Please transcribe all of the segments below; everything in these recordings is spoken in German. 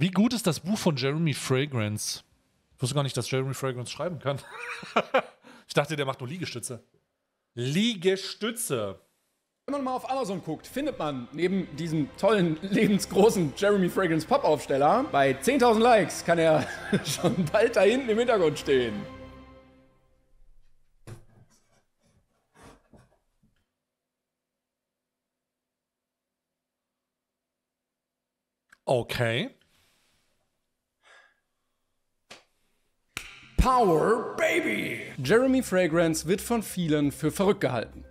Wie gut ist das Buch von Jeremy Fragrance? Ich wusste gar nicht, dass Jeremy Fragrance schreiben kann. ich dachte, der macht nur Liegestütze. Liegestütze. Wenn man mal auf Amazon guckt, findet man neben diesem tollen, lebensgroßen Jeremy Fragrance Pop-Aufsteller, bei 10.000 Likes kann er schon bald da hinten im Hintergrund stehen. Okay. Power, baby! Jeremy Fragrance wird von vielen für verrückt gehalten.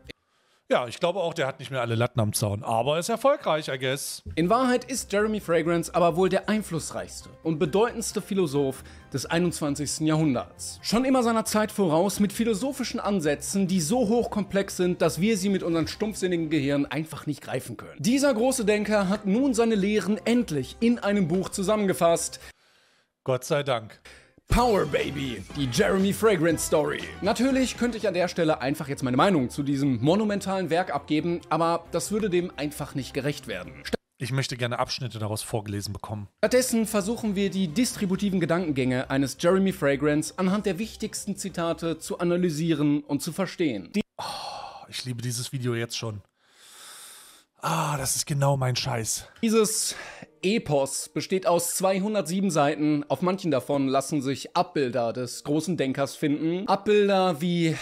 Ja, ich glaube auch, der hat nicht mehr alle Latten am Zaun, aber er ist erfolgreich, I guess. In Wahrheit ist Jeremy Fragrance aber wohl der einflussreichste und bedeutendste Philosoph des 21. Jahrhunderts. Schon immer seiner Zeit voraus mit philosophischen Ansätzen, die so hochkomplex sind, dass wir sie mit unseren stumpfsinnigen Gehirn einfach nicht greifen können. Dieser große Denker hat nun seine Lehren endlich in einem Buch zusammengefasst. Gott sei Dank. Power Baby, die Jeremy Fragrance Story. Natürlich könnte ich an der Stelle einfach jetzt meine Meinung zu diesem monumentalen Werk abgeben, aber das würde dem einfach nicht gerecht werden. Ich möchte gerne Abschnitte daraus vorgelesen bekommen. Stattdessen versuchen wir die distributiven Gedankengänge eines Jeremy Fragrance anhand der wichtigsten Zitate zu analysieren und zu verstehen. Die oh, ich liebe dieses Video jetzt schon. Ah, das ist genau mein Scheiß. Dieses Epos besteht aus 207 Seiten. Auf manchen davon lassen sich Abbilder des großen Denkers finden. Abbilder wie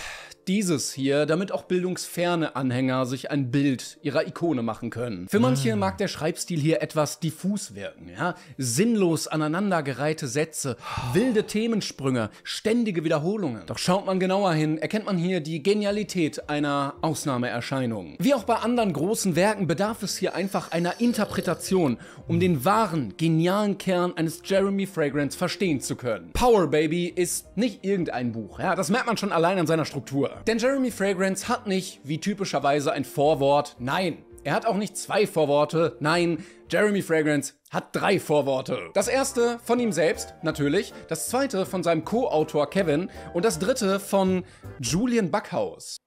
dieses hier, damit auch bildungsferne Anhänger sich ein Bild ihrer Ikone machen können. Für manche ah. mag der Schreibstil hier etwas diffus wirken, ja? Sinnlos aneinandergereihte Sätze, wilde Themensprünge, ständige Wiederholungen. Doch schaut man genauer hin, erkennt man hier die Genialität einer Ausnahmeerscheinung. Wie auch bei anderen großen Werken bedarf es hier einfach einer Interpretation, um den wahren, genialen Kern eines Jeremy Fragrance verstehen zu können. Power Baby ist nicht irgendein Buch, ja? Das merkt man schon allein an seiner Struktur. Denn Jeremy Fragrance hat nicht, wie typischerweise, ein Vorwort, nein. Er hat auch nicht zwei Vorworte, nein, Jeremy Fragrance hat drei Vorworte. Das erste von ihm selbst, natürlich, das zweite von seinem Co-Autor Kevin und das dritte von Julian Backhaus.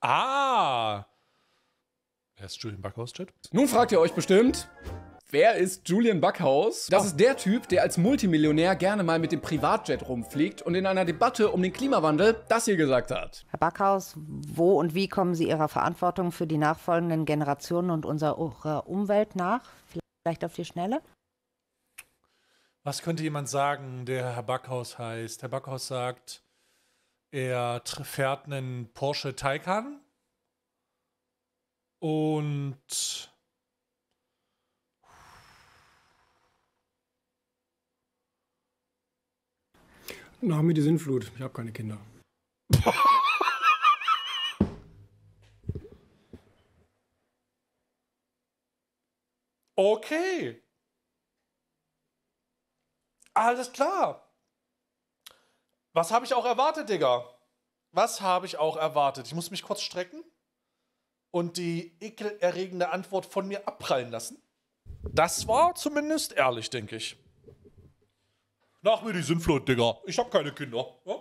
Ah! Wer ist Julian Backhaus, Chat? Nun fragt ihr euch bestimmt, Wer ist Julian Backhaus? Das ah. ist der Typ, der als Multimillionär gerne mal mit dem Privatjet rumfliegt und in einer Debatte um den Klimawandel das hier gesagt hat. Herr Backhaus, wo und wie kommen Sie Ihrer Verantwortung für die nachfolgenden Generationen und unserer Umwelt nach? Vielleicht auf die Schnelle? Was könnte jemand sagen, der Herr Backhaus heißt? Herr Backhaus sagt, er fährt einen Porsche Taycan und Nach mir die Sinnflut. Ich habe keine Kinder. okay. Alles klar. Was habe ich auch erwartet, Digga? Was habe ich auch erwartet? Ich muss mich kurz strecken und die ekelerregende Antwort von mir abprallen lassen. Das war zumindest ehrlich, denke ich. Nach mir die Sinnflut, Digga. Ich hab keine Kinder. Ja? Ne?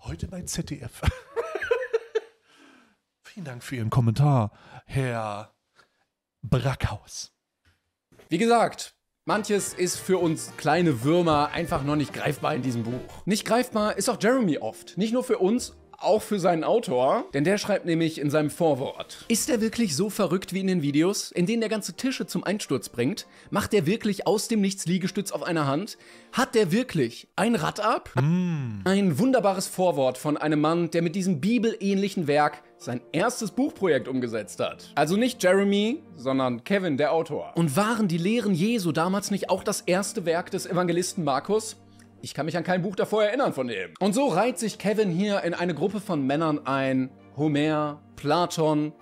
Heute bei ZDF. Vielen Dank für Ihren Kommentar, Herr Brackhaus. Wie gesagt, Manches ist für uns kleine Würmer einfach noch nicht greifbar in diesem Buch. Nicht greifbar ist auch Jeremy oft. Nicht nur für uns, auch für seinen Autor, denn der schreibt nämlich in seinem Vorwort. Ist er wirklich so verrückt wie in den Videos, in denen der ganze Tische zum Einsturz bringt? Macht er wirklich aus dem Nichts Liegestütz auf einer Hand? Hat der wirklich ein Rad ab? Mm. Ein wunderbares Vorwort von einem Mann, der mit diesem bibelähnlichen Werk sein erstes Buchprojekt umgesetzt hat. Also nicht Jeremy, sondern Kevin, der Autor. Und waren die Lehren Jesu damals nicht auch das erste Werk des Evangelisten Markus? Ich kann mich an kein Buch davor erinnern von dem. Und so reiht sich Kevin hier in eine Gruppe von Männern ein. Homer, Platon,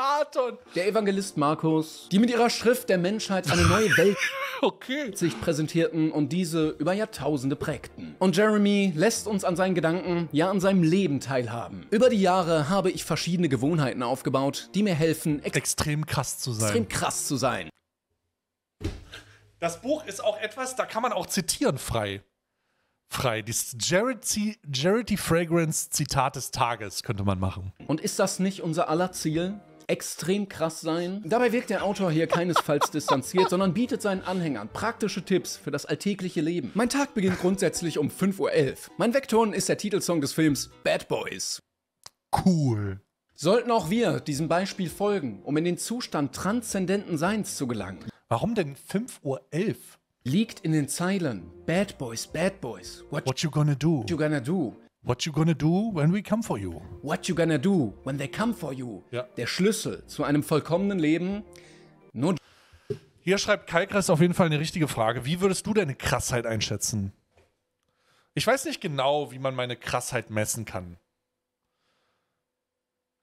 Satan. Der Evangelist Markus, die mit ihrer Schrift der Menschheit eine neue Welt okay. sich präsentierten und diese über Jahrtausende prägten. Und Jeremy lässt uns an seinen Gedanken, ja an seinem Leben teilhaben. Über die Jahre habe ich verschiedene Gewohnheiten aufgebaut, die mir helfen, ex extrem krass zu sein. Extrem krass zu sein. Das Buch ist auch etwas, da kann man auch zitieren frei frei. Die Charity, Charity Fragrance Zitat des Tages könnte man machen. Und ist das nicht unser aller Ziel? extrem krass sein. Dabei wirkt der Autor hier keinesfalls distanziert, sondern bietet seinen Anhängern praktische Tipps für das alltägliche Leben. Mein Tag beginnt grundsätzlich um 5.11 Uhr. Mein Vektoren ist der Titelsong des Films Bad Boys. Cool. Sollten auch wir diesem Beispiel folgen, um in den Zustand transzendenten Seins zu gelangen. Warum denn 5.11 Uhr? Liegt in den Zeilen Bad Boys, Bad Boys. What, what you gonna do? What you gonna do? What you gonna do when we come for you? What you gonna do when they come for you? Ja. Der Schlüssel zu einem vollkommenen Leben. Nur Hier schreibt Kalkreis auf jeden Fall eine richtige Frage. Wie würdest du deine Krassheit einschätzen? Ich weiß nicht genau, wie man meine Krassheit messen kann.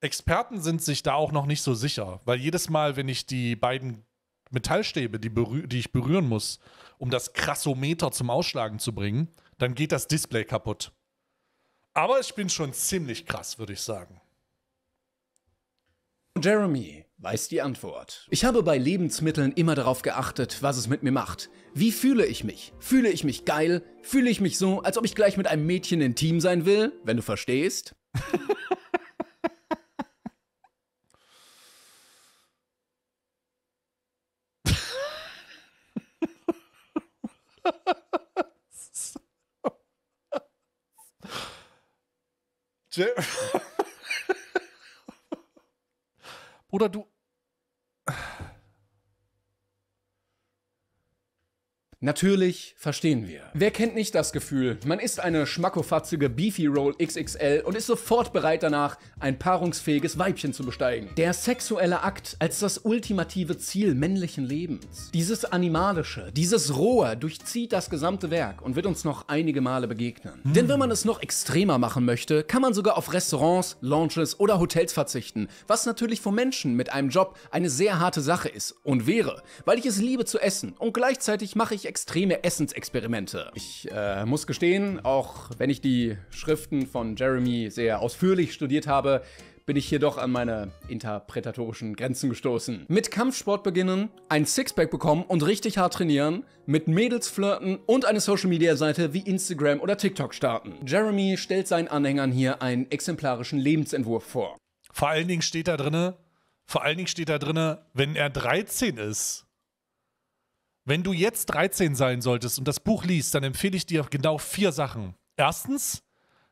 Experten sind sich da auch noch nicht so sicher, weil jedes Mal, wenn ich die beiden Metallstäbe, die, die ich berühren muss, um das Krassometer zum Ausschlagen zu bringen, dann geht das Display kaputt. Aber ich bin schon ziemlich krass, würde ich sagen. Jeremy weiß die Antwort. Ich habe bei Lebensmitteln immer darauf geachtet, was es mit mir macht. Wie fühle ich mich? Fühle ich mich geil? Fühle ich mich so, als ob ich gleich mit einem Mädchen intim sein will? Wenn du verstehst? Bruder, du Natürlich verstehen wir. Wer kennt nicht das Gefühl? Man isst eine schmackofatzige Beefy Roll XXL und ist sofort bereit danach, ein paarungsfähiges Weibchen zu besteigen. Der sexuelle Akt als das ultimative Ziel männlichen Lebens. Dieses animalische, dieses rohe durchzieht das gesamte Werk und wird uns noch einige Male begegnen. Hm. Denn wenn man es noch extremer machen möchte, kann man sogar auf Restaurants, Lounges oder Hotels verzichten, was natürlich für Menschen mit einem Job eine sehr harte Sache ist und wäre, weil ich es liebe zu essen und gleichzeitig mache ich extreme Essensexperimente. Ich äh, muss gestehen, auch wenn ich die Schriften von Jeremy sehr ausführlich studiert habe, bin ich hier doch an meine interpretatorischen Grenzen gestoßen. Mit Kampfsport beginnen, ein Sixpack bekommen und richtig hart trainieren, mit Mädels flirten und eine Social-Media-Seite wie Instagram oder TikTok starten. Jeremy stellt seinen Anhängern hier einen exemplarischen Lebensentwurf vor. Vor allen Dingen steht da drinne, vor allen Dingen steht da drinne, wenn er 13 ist, wenn du jetzt 13 sein solltest und das Buch liest, dann empfehle ich dir genau vier Sachen. Erstens,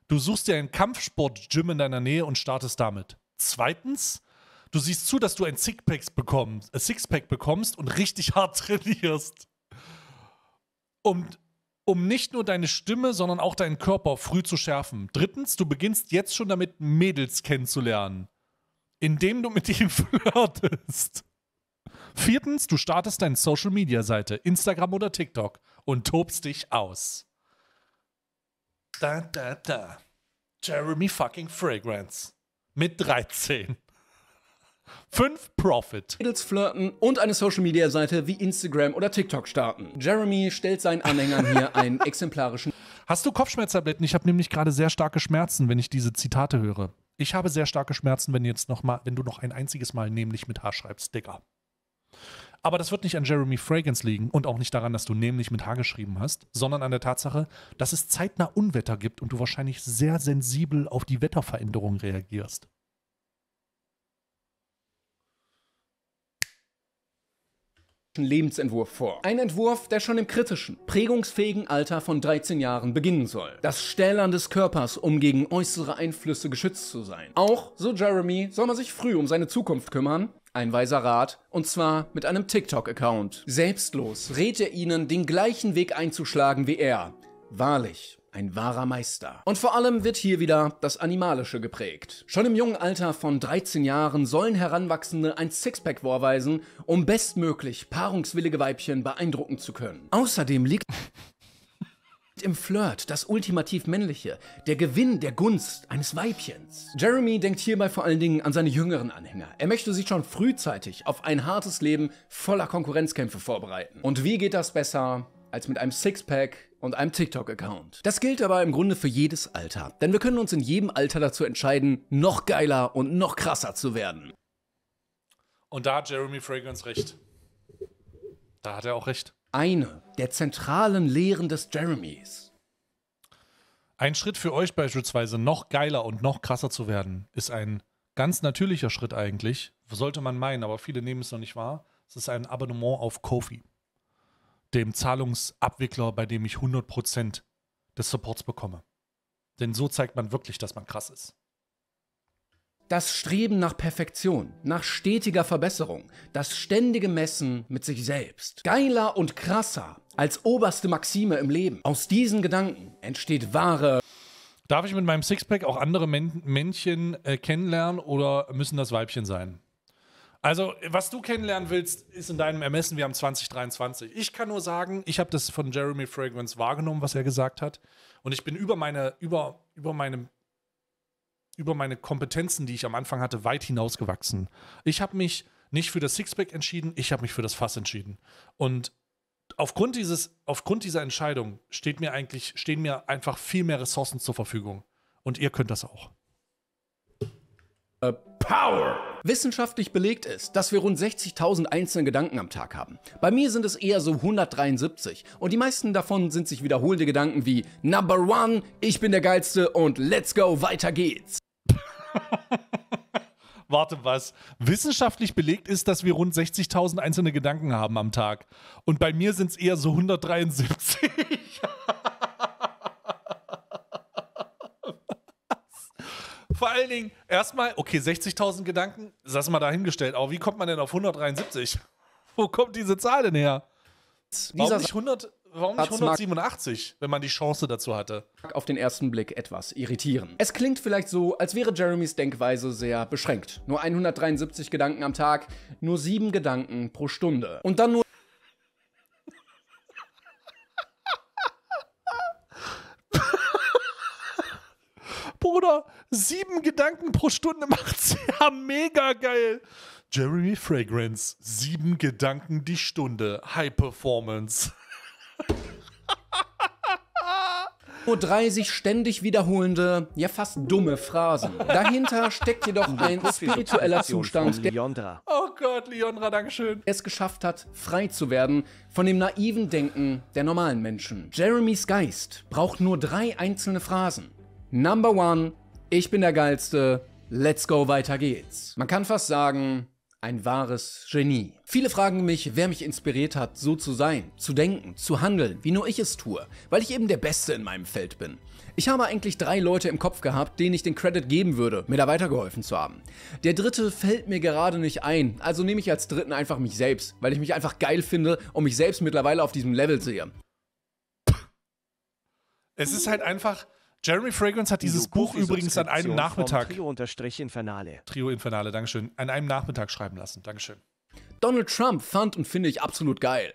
du suchst dir ein Kampfsport-Gym in deiner Nähe und startest damit. Zweitens, du siehst zu, dass du ein Sixpack bekommst, ein äh, Sixpack bekommst und richtig hart trainierst. Um, um nicht nur deine Stimme, sondern auch deinen Körper früh zu schärfen. Drittens, du beginnst jetzt schon damit, Mädels kennenzulernen, indem du mit ihnen flirtest. Viertens, du startest deine Social-Media-Seite, Instagram oder TikTok und tobst dich aus. Da, da, da. Jeremy fucking Fragrance. Mit 13. 5. Profit. Mädels flirten und eine Social-Media-Seite wie Instagram oder TikTok starten. Jeremy stellt seinen Anhängern hier einen exemplarischen. Hast du Kopfschmerztabletten? Ich habe nämlich gerade sehr starke Schmerzen, wenn ich diese Zitate höre. Ich habe sehr starke Schmerzen, wenn, jetzt noch mal, wenn du noch ein einziges Mal nämlich mit H schreibst, Digga. Aber das wird nicht an Jeremy Fragrance liegen und auch nicht daran, dass du nämlich mit H geschrieben hast, sondern an der Tatsache, dass es zeitnah Unwetter gibt und du wahrscheinlich sehr sensibel auf die Wetterveränderung reagierst. Lebensentwurf vor. Ein Entwurf, der schon im kritischen, prägungsfähigen Alter von 13 Jahren beginnen soll. Das Stählern des Körpers, um gegen äußere Einflüsse geschützt zu sein. Auch, so Jeremy, soll man sich früh um seine Zukunft kümmern, ein weiser Rat, und zwar mit einem TikTok-Account. Selbstlos rät er ihnen, den gleichen Weg einzuschlagen wie er. Wahrlich, ein wahrer Meister. Und vor allem wird hier wieder das Animalische geprägt. Schon im jungen Alter von 13 Jahren sollen Heranwachsende ein Sixpack vorweisen, um bestmöglich paarungswillige Weibchen beeindrucken zu können. Außerdem liegt im Flirt das ultimativ männliche, der Gewinn der Gunst eines Weibchens. Jeremy denkt hierbei vor allen Dingen an seine jüngeren Anhänger. Er möchte sich schon frühzeitig auf ein hartes Leben voller Konkurrenzkämpfe vorbereiten. Und wie geht das besser als mit einem Sixpack und einem TikTok-Account. Das gilt aber im Grunde für jedes Alter, denn wir können uns in jedem Alter dazu entscheiden, noch geiler und noch krasser zu werden. Und da hat Jeremy Fragrance recht. Da hat er auch recht. Eine der zentralen Lehren des Jeremys. Ein Schritt für euch beispielsweise, noch geiler und noch krasser zu werden, ist ein ganz natürlicher Schritt eigentlich. Sollte man meinen, aber viele nehmen es noch nicht wahr. Es ist ein Abonnement auf Kofi dem Zahlungsabwickler, bei dem ich 100% des Supports bekomme. Denn so zeigt man wirklich, dass man krass ist. Das Streben nach Perfektion, nach stetiger Verbesserung, das ständige Messen mit sich selbst. Geiler und krasser als oberste Maxime im Leben. Aus diesen Gedanken entsteht wahre. Darf ich mit meinem Sixpack auch andere Männchen äh, kennenlernen oder müssen das Weibchen sein? Also, was du kennenlernen willst, ist in deinem Ermessen. Wir haben 2023. Ich kann nur sagen, ich habe das von Jeremy Fragrance wahrgenommen, was er gesagt hat. Und ich bin über meine, über, über meine, über meine Kompetenzen, die ich am Anfang hatte, weit hinausgewachsen. Ich habe mich nicht für das Sixpack entschieden, ich habe mich für das Fass entschieden. Und aufgrund, dieses, aufgrund dieser Entscheidung steht mir eigentlich, stehen mir einfach viel mehr Ressourcen zur Verfügung. Und ihr könnt das auch. Power! Wissenschaftlich belegt ist, dass wir rund 60.000 einzelne Gedanken am Tag haben. Bei mir sind es eher so 173 und die meisten davon sind sich wiederholende Gedanken wie Number One, ich bin der Geilste und let's go, weiter geht's. Warte, was? Wissenschaftlich belegt ist, dass wir rund 60.000 einzelne Gedanken haben am Tag. Und bei mir sind es eher so 173. Vor allen Dingen, erstmal, okay, 60.000 Gedanken, das mal dahingestellt, aber wie kommt man denn auf 173? Wo kommt diese Zahl denn her? Warum nicht, 100, warum nicht 187, wenn man die Chance dazu hatte? Auf den ersten Blick etwas irritieren. Es klingt vielleicht so, als wäre Jeremys Denkweise sehr beschränkt. Nur 173 Gedanken am Tag, nur 7 Gedanken pro Stunde. Und dann nur Bruder. Sieben Gedanken pro Stunde macht's ja mega geil. Jeremy Fragrance, sieben Gedanken die Stunde, High Performance. Nur 30 ständig wiederholende, ja fast dumme Phrasen. Dahinter steckt jedoch ein spiritueller Zustand, der oh Gott, Leondra, Dankeschön. es geschafft hat, frei zu werden von dem naiven Denken der normalen Menschen. Jeremys Geist braucht nur drei einzelne Phrasen, Number one, ich bin der Geilste, let's go, weiter geht's. Man kann fast sagen, ein wahres Genie. Viele fragen mich, wer mich inspiriert hat, so zu sein, zu denken, zu handeln, wie nur ich es tue, weil ich eben der Beste in meinem Feld bin. Ich habe eigentlich drei Leute im Kopf gehabt, denen ich den Credit geben würde, mir da weitergeholfen zu haben. Der dritte fällt mir gerade nicht ein, also nehme ich als dritten einfach mich selbst, weil ich mich einfach geil finde und mich selbst mittlerweile auf diesem Level sehe. Es ist halt einfach, Jeremy Fragrance hat dieses Buch übrigens an einem Nachmittag. Trio unterstrich Infernale. Trio Infernale, Dankeschön. An einem Nachmittag schreiben lassen. Dankeschön. Donald Trump fand und finde ich absolut geil.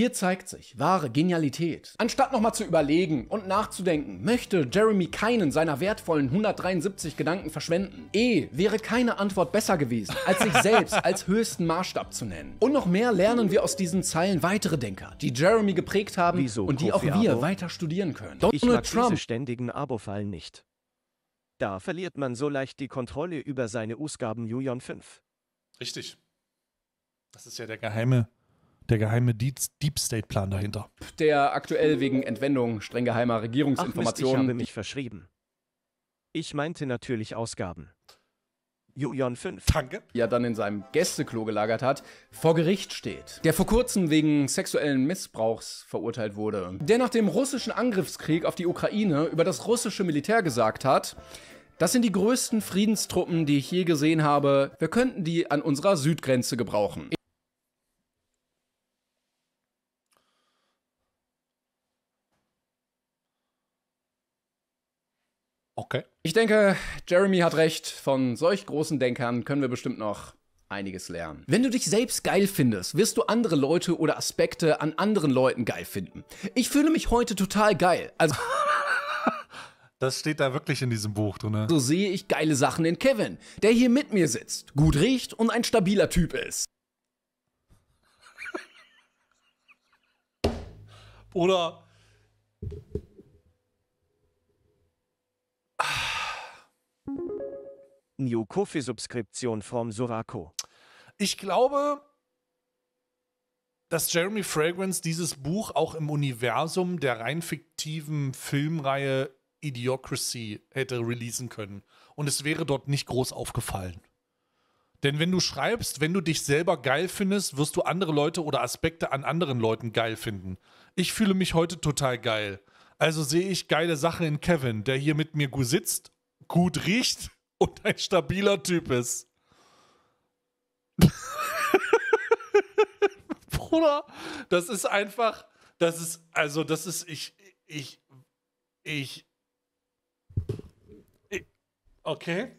Hier zeigt sich wahre Genialität. Anstatt nochmal zu überlegen und nachzudenken, möchte Jeremy keinen seiner wertvollen 173 Gedanken verschwenden. E wäre keine Antwort besser gewesen, als sich selbst als höchsten Maßstab zu nennen. Und noch mehr lernen wir aus diesen Zeilen weitere Denker, die Jeremy geprägt haben Wieso, und die auch wir Abo? weiter studieren können. Donald ich mag Trump. diese ständigen Abo-Fallen nicht. Da verliert man so leicht die Kontrolle über seine Ausgaben Julian 5. Richtig. Das ist ja der geheime der geheime Deep, State Plan dahinter. Der aktuell wegen Entwendung streng geheimer Regierungsinformationen. Ach Mist, ich habe mich verschrieben. Ich meinte natürlich Ausgaben. Julian 5. Danke. Ja, dann in seinem Gästeklo gelagert hat, vor Gericht steht. Der vor kurzem wegen sexuellen Missbrauchs verurteilt wurde. Der nach dem russischen Angriffskrieg auf die Ukraine über das russische Militär gesagt hat, das sind die größten Friedenstruppen, die ich je gesehen habe. Wir könnten die an unserer Südgrenze gebrauchen. Okay. Ich denke, Jeremy hat recht. Von solch großen Denkern können wir bestimmt noch einiges lernen. Wenn du dich selbst geil findest, wirst du andere Leute oder Aspekte an anderen Leuten geil finden. Ich fühle mich heute total geil. Also. Das steht da wirklich in diesem Buch drin. So sehe ich geile Sachen in Kevin, der hier mit mir sitzt, gut riecht und ein stabiler Typ ist. Oder New Coffee-Subskription vom Sorako? Ich glaube, dass Jeremy Fragrance dieses Buch auch im Universum der rein fiktiven Filmreihe Idiocracy hätte releasen können. Und es wäre dort nicht groß aufgefallen. Denn wenn du schreibst, wenn du dich selber geil findest, wirst du andere Leute oder Aspekte an anderen Leuten geil finden. Ich fühle mich heute total geil. Also sehe ich geile Sachen in Kevin, der hier mit mir gut sitzt, gut riecht und ein stabiler Typ ist. Bruder, das ist einfach, das ist, also das ist, ich, ich, ich, ich okay.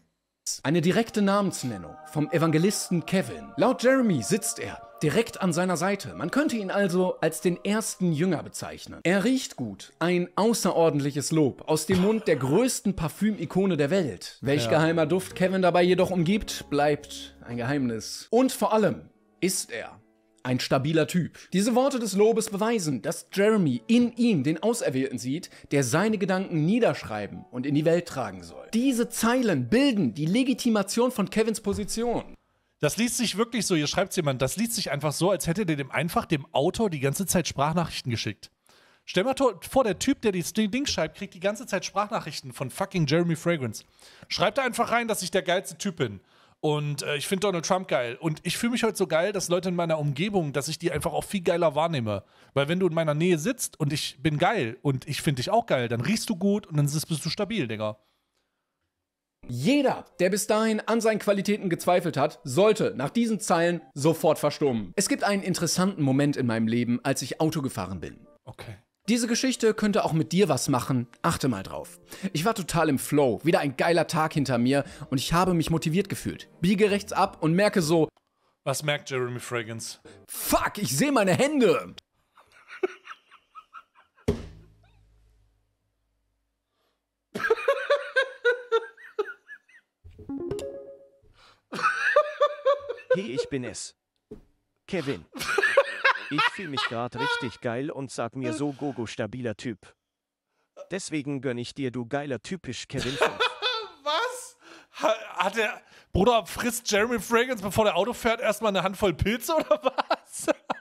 Eine direkte Namensnennung vom Evangelisten Kevin. Laut Jeremy sitzt er direkt an seiner Seite. Man könnte ihn also als den ersten Jünger bezeichnen. Er riecht gut, ein außerordentliches Lob aus dem Mund der größten Parfüm-Ikone der Welt. Welch ja. geheimer Duft Kevin dabei jedoch umgibt, bleibt ein Geheimnis. Und vor allem ist er ein stabiler Typ. Diese Worte des Lobes beweisen, dass Jeremy in ihm den Auserwählten sieht, der seine Gedanken niederschreiben und in die Welt tragen soll. Diese Zeilen bilden die Legitimation von Kevins Position. Das liest sich wirklich so, hier schreibt jemand, das liest sich einfach so, als hätte der dem einfach dem Autor die ganze Zeit Sprachnachrichten geschickt. Stell mal vor, der Typ, der die Ding schreibt, kriegt die ganze Zeit Sprachnachrichten von fucking Jeremy Fragrance. Schreibt da einfach rein, dass ich der geilste Typ bin. Und äh, ich finde Donald Trump geil. Und ich fühle mich heute so geil, dass Leute in meiner Umgebung, dass ich die einfach auch viel geiler wahrnehme. Weil wenn du in meiner Nähe sitzt und ich bin geil und ich finde dich auch geil, dann riechst du gut und dann bist du stabil, Digga. Jeder, der bis dahin an seinen Qualitäten gezweifelt hat, sollte nach diesen Zeilen sofort verstummen. Es gibt einen interessanten Moment in meinem Leben, als ich Auto gefahren bin. Okay. Diese Geschichte könnte auch mit dir was machen. Achte mal drauf. Ich war total im Flow, wieder ein geiler Tag hinter mir und ich habe mich motiviert gefühlt. Biege rechts ab und merke so. Was merkt Jeremy Fragrance? Fuck, ich sehe meine Hände! Hey, ich bin es. Kevin. Ich fühle mich gerade richtig geil und sag mir so Gogo stabiler Typ. Deswegen gönn ich dir, du geiler typisch Kevin. Was? Hat der Bruder frisst Jeremy Fragrance, bevor der Auto fährt, erstmal eine Handvoll Pilze oder was?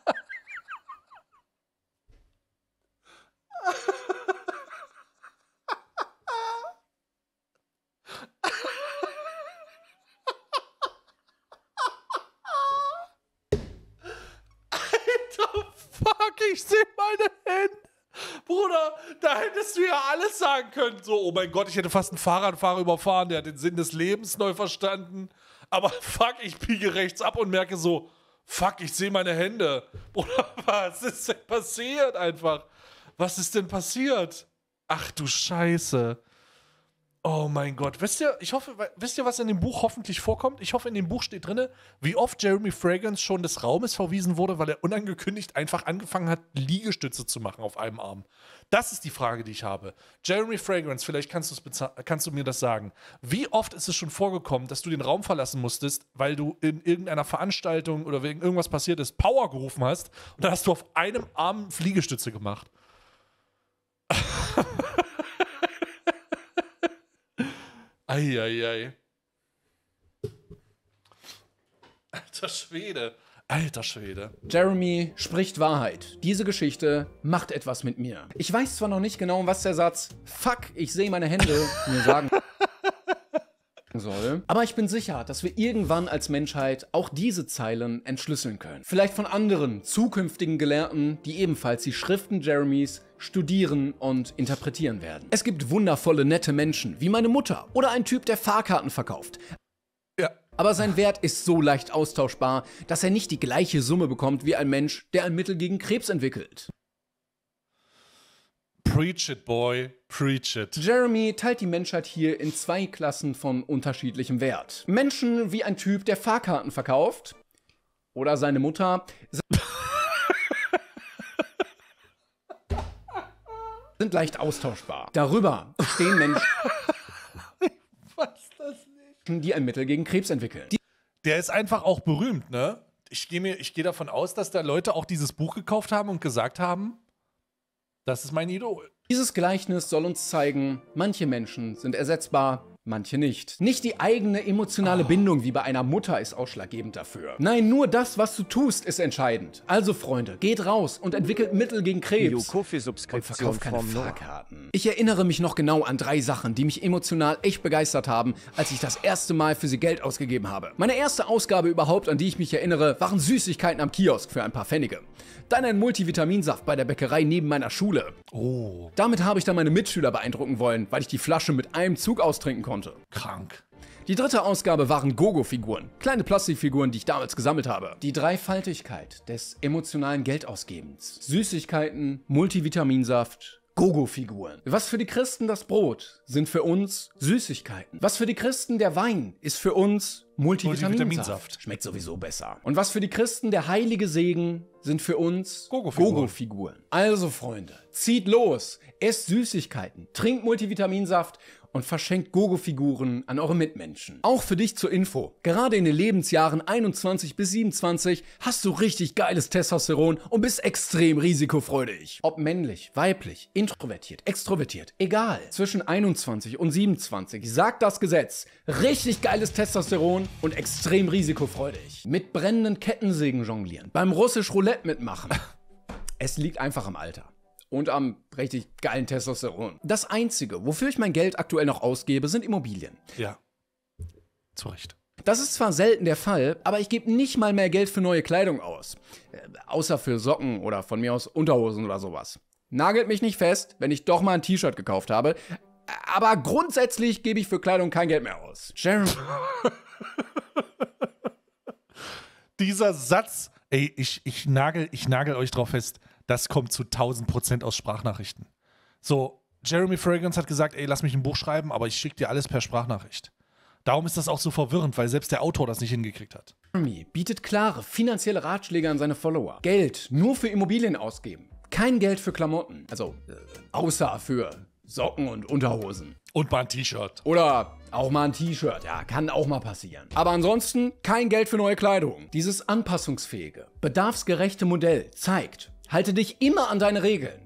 Alter, fuck, ich sehe meine Hände. Bruder, da hättest du ja alles sagen können. So, oh mein Gott, ich hätte fast einen Fahrradfahrer überfahren, der hat den Sinn des Lebens neu verstanden. Aber fuck, ich biege rechts ab und merke so, fuck, ich sehe meine Hände. Bruder, was ist denn passiert einfach? Was ist denn passiert? Ach du Scheiße. Oh mein Gott. Wisst ihr, ich hoffe, wisst ihr, was in dem Buch hoffentlich vorkommt? Ich hoffe, in dem Buch steht drin, wie oft Jeremy Fragrance schon des Raumes verwiesen wurde, weil er unangekündigt einfach angefangen hat, Liegestütze zu machen auf einem Arm. Das ist die Frage, die ich habe. Jeremy Fragrance, vielleicht kannst, kannst du mir das sagen. Wie oft ist es schon vorgekommen, dass du den Raum verlassen musstest, weil du in irgendeiner Veranstaltung oder wegen irgendwas passiert ist, Power gerufen hast und dann hast du auf einem Arm Fliegestütze gemacht? Eieiei. Alter Schwede. Alter Schwede. Jeremy spricht Wahrheit. Diese Geschichte macht etwas mit mir. Ich weiß zwar noch nicht genau, was der Satz Fuck, ich sehe meine Hände mir sagen soll. Aber ich bin sicher, dass wir irgendwann als Menschheit auch diese Zeilen entschlüsseln können. Vielleicht von anderen zukünftigen Gelehrten, die ebenfalls die Schriften Jeremys studieren und interpretieren werden. Es gibt wundervolle, nette Menschen, wie meine Mutter oder ein Typ, der Fahrkarten verkauft. Aber sein Wert ist so leicht austauschbar, dass er nicht die gleiche Summe bekommt wie ein Mensch, der ein Mittel gegen Krebs entwickelt. Preach it, boy, preach it. Jeremy teilt die Menschheit hier in zwei Klassen von unterschiedlichem Wert. Menschen wie ein Typ, der Fahrkarten verkauft, oder seine Mutter, sind leicht austauschbar. Darüber stehen Menschen, Ich weiß das nicht. die ein Mittel gegen Krebs entwickeln. Die der ist einfach auch berühmt, ne? Ich gehe geh davon aus, dass da Leute auch dieses Buch gekauft haben und gesagt haben, das ist mein Idol. Dieses Gleichnis soll uns zeigen, manche Menschen sind ersetzbar, manche nicht. Nicht die eigene emotionale oh. Bindung wie bei einer Mutter ist ausschlaggebend dafür. Nein, nur das, was du tust, ist entscheidend. Also, Freunde, geht raus und entwickelt Mittel gegen Krebs. Und verkauft keine Fahrkarten. Ich erinnere mich noch genau an drei Sachen, die mich emotional echt begeistert haben, als ich das erste Mal für sie Geld ausgegeben habe. Meine erste Ausgabe überhaupt, an die ich mich erinnere, waren Süßigkeiten am Kiosk für ein paar Pfennige. Dann ein Multivitaminsaft bei der Bäckerei neben meiner Schule. Oh. Damit habe ich dann meine Mitschüler beeindrucken wollen, weil ich die Flasche mit einem Zug austrinken konnte. Krank. Die dritte Ausgabe waren Gogo-Figuren, kleine Plastikfiguren, die ich damals gesammelt habe. Die Dreifaltigkeit des emotionalen Geldausgebens. Süßigkeiten, Multivitaminsaft Gogo-Figuren. Was für die Christen das Brot sind für uns Süßigkeiten. Was für die Christen der Wein ist für uns Multivitaminsaft. Multivitaminsaft. Schmeckt sowieso besser. Und was für die Christen der heilige Segen sind für uns Gogo-Figuren. Gogo also Freunde, zieht los, esst Süßigkeiten, trinkt Multivitaminsaft und verschenkt Gogo-Figuren an eure Mitmenschen. Auch für dich zur Info. Gerade in den Lebensjahren 21 bis 27 hast du richtig geiles Testosteron und bist extrem risikofreudig. Ob männlich, weiblich, introvertiert, extrovertiert, egal. Zwischen 21 und 27 sagt das Gesetz, richtig geiles Testosteron und extrem risikofreudig. Mit brennenden Kettensägen jonglieren, beim russisch Roulette mitmachen. Es liegt einfach am Alter und am richtig geilen Testosteron. Das Einzige, wofür ich mein Geld aktuell noch ausgebe, sind Immobilien. Ja. Zu Recht. Das ist zwar selten der Fall, aber ich gebe nicht mal mehr Geld für neue Kleidung aus. Äh, außer für Socken oder von mir aus Unterhosen oder sowas. Nagelt mich nicht fest, wenn ich doch mal ein T-Shirt gekauft habe. Aber grundsätzlich gebe ich für Kleidung kein Geld mehr aus. Jeremy. Dieser Satz, ey, ich, ich, nagel, ich nagel euch drauf fest das kommt zu 1000 Prozent aus Sprachnachrichten. So, Jeremy Fragrance hat gesagt, ey, lass mich ein Buch schreiben, aber ich schicke dir alles per Sprachnachricht. Darum ist das auch so verwirrend, weil selbst der Autor das nicht hingekriegt hat. Jeremy bietet klare finanzielle Ratschläge an seine Follower. Geld nur für Immobilien ausgeben. Kein Geld für Klamotten. Also, äh, außer für Socken und Unterhosen. Und mal ein T-Shirt. Oder auch mal ein T-Shirt, ja, kann auch mal passieren. Aber ansonsten kein Geld für neue Kleidung. Dieses anpassungsfähige, bedarfsgerechte Modell zeigt, Halte dich immer an deine Regeln.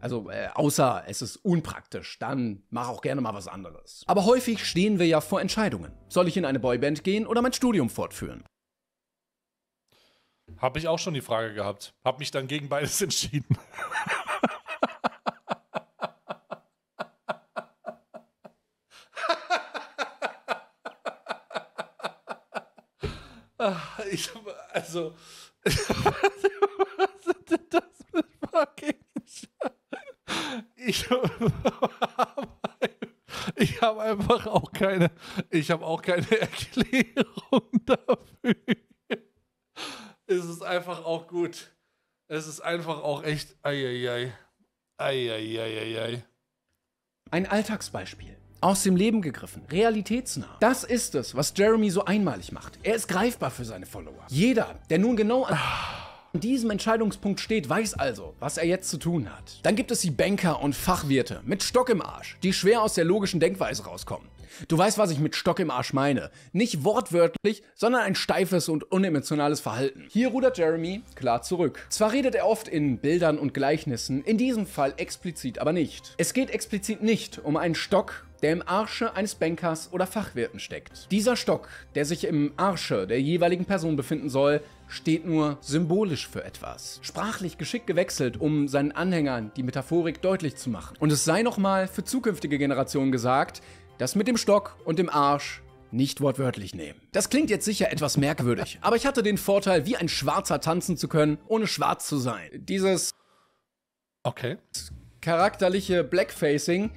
Also äh, außer es ist unpraktisch, dann mach auch gerne mal was anderes. Aber häufig stehen wir ja vor Entscheidungen. Soll ich in eine Boyband gehen oder mein Studium fortführen? Habe ich auch schon die Frage gehabt. Habe mich dann gegen beides entschieden. Ah, ich, also Ich ich hab einfach auch keine, ich habe auch keine Erklärung dafür. Es ist einfach auch gut. Es ist einfach auch echt. Eieiei. Eieiei. Ein Alltagsbeispiel. Aus dem Leben gegriffen, realitätsnah. Das ist es, was Jeremy so einmalig macht. Er ist greifbar für seine Follower. Jeder, der nun genau. Ah. An diesem Entscheidungspunkt steht, weiß also, was er jetzt zu tun hat. Dann gibt es die Banker und Fachwirte mit Stock im Arsch, die schwer aus der logischen Denkweise rauskommen. Du weißt, was ich mit Stock im Arsch meine. Nicht wortwörtlich, sondern ein steifes und unemotionales Verhalten. Hier rudert Jeremy klar zurück. Zwar redet er oft in Bildern und Gleichnissen, in diesem Fall explizit aber nicht. Es geht explizit nicht um einen Stock der im Arsche eines Bankers oder Fachwirten steckt. Dieser Stock, der sich im Arsche der jeweiligen Person befinden soll, steht nur symbolisch für etwas. Sprachlich geschickt gewechselt, um seinen Anhängern die Metaphorik deutlich zu machen. Und es sei nochmal für zukünftige Generationen gesagt, das mit dem Stock und dem Arsch nicht wortwörtlich nehmen. Das klingt jetzt sicher etwas merkwürdig, aber ich hatte den Vorteil, wie ein Schwarzer tanzen zu können, ohne schwarz zu sein. Dieses okay. charakterliche Blackfacing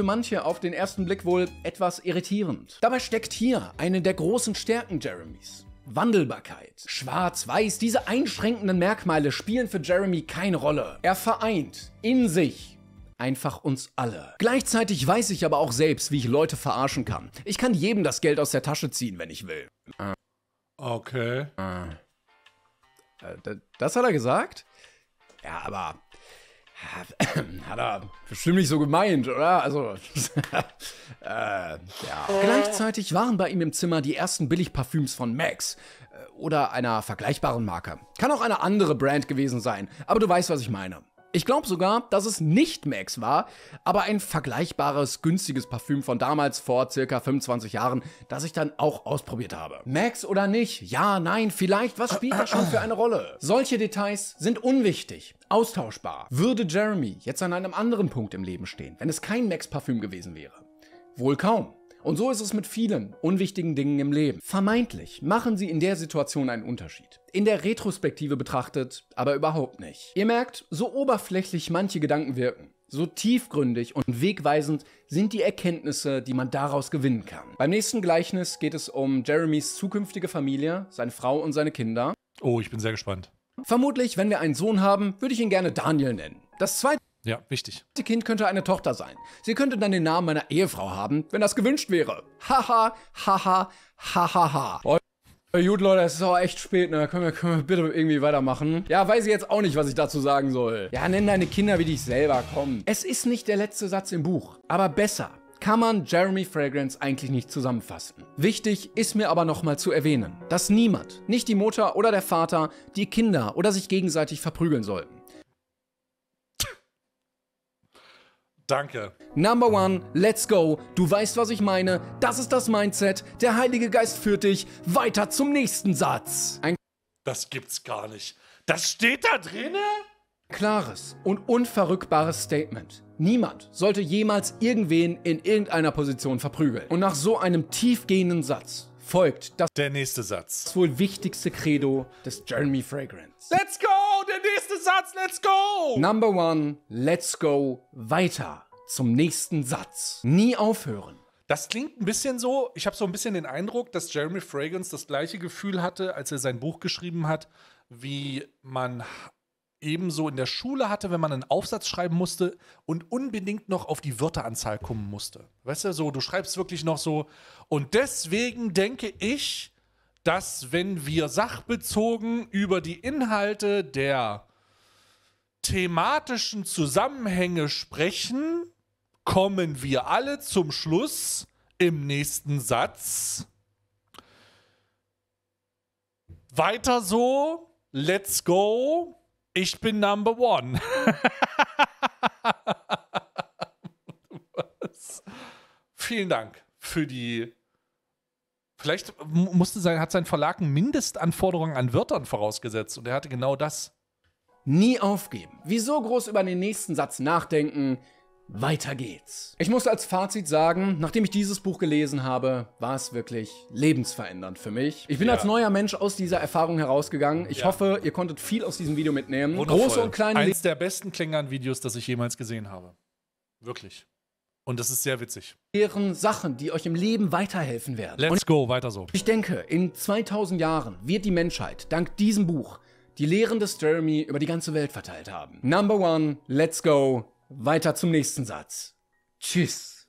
für manche auf den ersten Blick wohl etwas irritierend. Dabei steckt hier eine der großen Stärken Jeremys. Wandelbarkeit. Schwarz, weiß, diese einschränkenden Merkmale spielen für Jeremy keine Rolle. Er vereint in sich einfach uns alle. Gleichzeitig weiß ich aber auch selbst, wie ich Leute verarschen kann. Ich kann jedem das Geld aus der Tasche ziehen, wenn ich will. Okay. Ah. Äh, das hat er gesagt? Ja, aber Hat er bestimmt nicht so gemeint, oder? Also, äh, ja. Gleichzeitig waren bei ihm im Zimmer die ersten Billigparfüms von Max äh, oder einer vergleichbaren Marke. Kann auch eine andere Brand gewesen sein, aber du weißt, was ich meine. Ich glaube sogar, dass es nicht Max war, aber ein vergleichbares günstiges Parfüm von damals vor circa 25 Jahren, das ich dann auch ausprobiert habe. Max oder nicht? Ja, nein, vielleicht, was spielt das schon für eine Rolle? Solche Details sind unwichtig, austauschbar. Würde Jeremy jetzt an einem anderen Punkt im Leben stehen, wenn es kein Max Parfüm gewesen wäre? Wohl kaum. Und so ist es mit vielen unwichtigen Dingen im Leben. Vermeintlich machen sie in der Situation einen Unterschied. In der Retrospektive betrachtet aber überhaupt nicht. Ihr merkt, so oberflächlich manche Gedanken wirken. So tiefgründig und wegweisend sind die Erkenntnisse, die man daraus gewinnen kann. Beim nächsten Gleichnis geht es um Jeremys zukünftige Familie, seine Frau und seine Kinder. Oh, ich bin sehr gespannt. Vermutlich, wenn wir einen Sohn haben, würde ich ihn gerne Daniel nennen. Das zweite ja, wichtig. Das Kind könnte eine Tochter sein. Sie könnte dann den Namen meiner Ehefrau haben, wenn das gewünscht wäre. Haha, haha, hahaha. Ha. Boah, gut, Leute, es ist auch echt spät, ne? Können wir, können wir bitte irgendwie weitermachen? Ja, weiß ich jetzt auch nicht, was ich dazu sagen soll. Ja, nenn deine Kinder wie dich selber, komm. Es ist nicht der letzte Satz im Buch, aber besser kann man Jeremy Fragrance eigentlich nicht zusammenfassen. Wichtig ist mir aber nochmal zu erwähnen, dass niemand, nicht die Mutter oder der Vater, die Kinder oder sich gegenseitig verprügeln sollten. Danke. Number one, let's go. Du weißt, was ich meine. Das ist das Mindset. Der Heilige Geist führt dich weiter zum nächsten Satz. Ein das gibt's gar nicht. Das steht da drinne? Klares und unverrückbares Statement. Niemand sollte jemals irgendwen in irgendeiner Position verprügeln. Und nach so einem tiefgehenden Satz folgt das der nächste Satz. Das wohl wichtigste Credo des Jeremy Fragrance. Let's go! Der nächste Satz, let's go! Number one, let's go weiter zum nächsten Satz. Nie aufhören. Das klingt ein bisschen so, ich habe so ein bisschen den Eindruck, dass Jeremy Fragrance das gleiche Gefühl hatte, als er sein Buch geschrieben hat, wie man ebenso in der Schule hatte, wenn man einen Aufsatz schreiben musste und unbedingt noch auf die Wörteranzahl kommen musste. Weißt du, so, du schreibst wirklich noch so. Und deswegen denke ich, dass wenn wir sachbezogen über die Inhalte der thematischen Zusammenhänge sprechen, kommen wir alle zum Schluss im nächsten Satz. Weiter so, let's go ich bin Number One. Vielen Dank für die. Vielleicht musste sein, hat sein Verlag Mindestanforderungen an Wörtern vorausgesetzt und er hatte genau das. Nie aufgeben. Wieso groß über den nächsten Satz nachdenken? Weiter geht's. Ich muss als Fazit sagen, nachdem ich dieses Buch gelesen habe, war es wirklich lebensverändernd für mich. Ich bin ja. als neuer Mensch aus dieser Erfahrung herausgegangen. Ich ja. hoffe, ihr konntet viel aus diesem Video mitnehmen. Wundervoll. Große und kleine. Eins der besten Klingern-Videos, das ich jemals gesehen habe. Wirklich. Und das ist sehr witzig. Deren Sachen, die euch im Leben weiterhelfen werden. Let's go, weiter so. Ich denke, in 2000 Jahren wird die Menschheit dank diesem Buch die Lehren des Jeremy über die ganze Welt verteilt haben. Number one, let's go weiter zum nächsten Satz. Tschüss.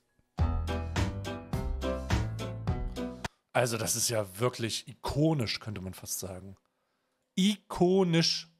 Also das ist ja wirklich ikonisch, könnte man fast sagen. Ikonisch.